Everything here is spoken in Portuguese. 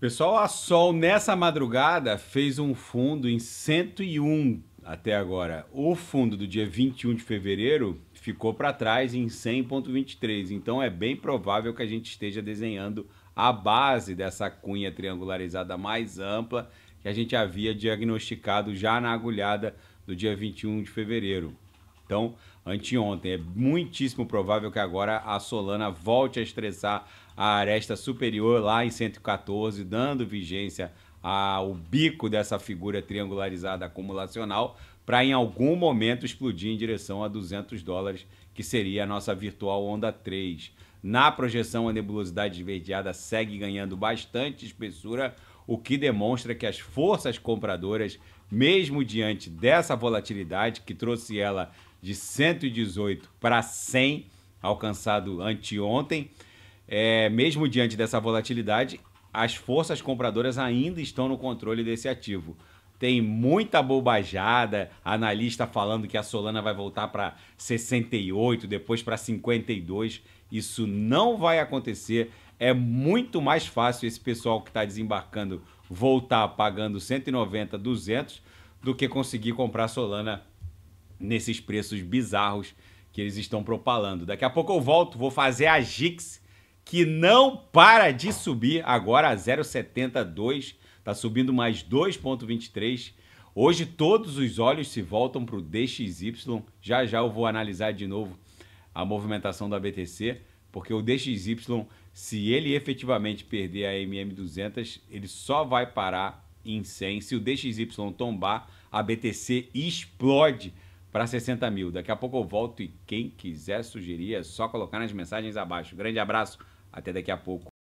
Pessoal, a Sol nessa madrugada fez um fundo em 101 até agora. O fundo do dia 21 de fevereiro ficou para trás em 100.23, então é bem provável que a gente esteja desenhando a base dessa cunha triangularizada mais ampla que a gente havia diagnosticado já na agulhada do dia 21 de fevereiro. Então, anteontem, é muitíssimo provável que agora a Solana volte a estressar a aresta superior lá em 114, dando vigência ao bico dessa figura triangularizada acumulacional, para em algum momento explodir em direção a 200 dólares, que seria a nossa virtual onda 3. Na projeção, a nebulosidade esverdeada segue ganhando bastante espessura, o que demonstra que as forças compradoras, mesmo diante dessa volatilidade que trouxe ela de 118 para 100, alcançado anteontem, é, mesmo diante dessa volatilidade, as forças compradoras ainda estão no controle desse ativo tem muita bobajada, analista falando que a Solana vai voltar para 68, depois para 52. Isso não vai acontecer. É muito mais fácil esse pessoal que está desembarcando voltar pagando 190, 200 do que conseguir comprar Solana nesses preços bizarros que eles estão propalando. Daqui a pouco eu volto, vou fazer a Gix que não para de subir agora a 0,72 está subindo mais 2,23. Hoje todos os olhos se voltam para o DXY. Já já eu vou analisar de novo a movimentação da BTC, porque o DXY, se ele efetivamente perder a MM200, ele só vai parar em 100. Se o DXY tombar, a BTC explode para 60 mil. Daqui a pouco eu volto e quem quiser sugerir é só colocar nas mensagens abaixo. Grande abraço, até daqui a pouco.